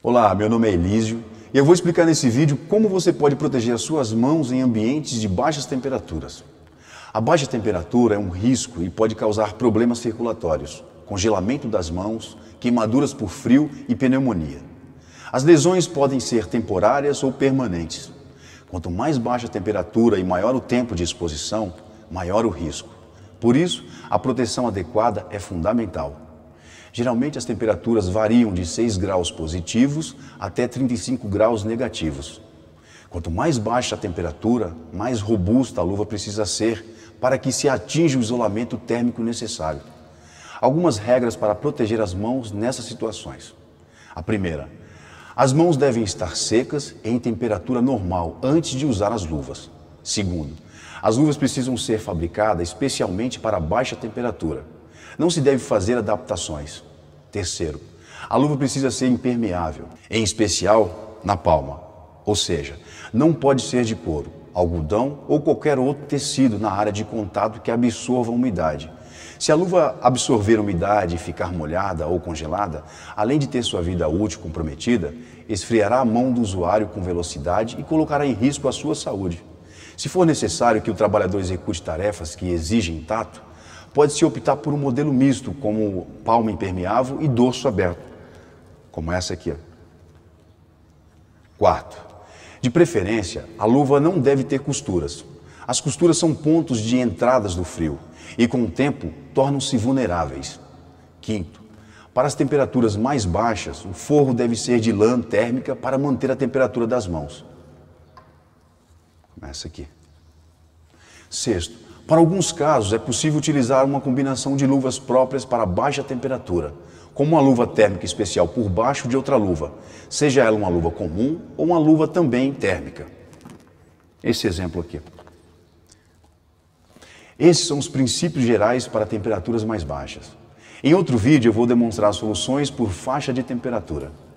Olá, meu nome é Elísio e eu vou explicar nesse vídeo como você pode proteger as suas mãos em ambientes de baixas temperaturas. A baixa temperatura é um risco e pode causar problemas circulatórios, congelamento das mãos, queimaduras por frio e pneumonia. As lesões podem ser temporárias ou permanentes. Quanto mais baixa a temperatura e maior o tempo de exposição, maior o risco. Por isso, a proteção adequada é fundamental. Geralmente as temperaturas variam de 6 graus positivos até 35 graus negativos. Quanto mais baixa a temperatura, mais robusta a luva precisa ser para que se atinja o isolamento térmico necessário. Algumas regras para proteger as mãos nessas situações. A primeira, as mãos devem estar secas e em temperatura normal antes de usar as luvas. Segundo, as luvas precisam ser fabricadas especialmente para baixa temperatura. Não se deve fazer adaptações. Terceiro, a luva precisa ser impermeável, em especial na palma, ou seja, não pode ser de couro, algodão ou qualquer outro tecido na área de contato que absorva a umidade. Se a luva absorver umidade e ficar molhada ou congelada, além de ter sua vida útil comprometida, esfriará a mão do usuário com velocidade e colocará em risco a sua saúde. Se for necessário que o trabalhador execute tarefas que exigem tato, Pode-se optar por um modelo misto, como palma impermeável e dorso aberto, como essa aqui. Quarto, de preferência, a luva não deve ter costuras. As costuras são pontos de entradas do frio e, com o tempo, tornam-se vulneráveis. Quinto, para as temperaturas mais baixas, o forro deve ser de lã térmica para manter a temperatura das mãos. Começa aqui. Sexto, para alguns casos, é possível utilizar uma combinação de luvas próprias para baixa temperatura, como uma luva térmica especial por baixo de outra luva, seja ela uma luva comum ou uma luva também térmica. Esse exemplo aqui. Esses são os princípios gerais para temperaturas mais baixas. Em outro vídeo, eu vou demonstrar soluções por faixa de temperatura.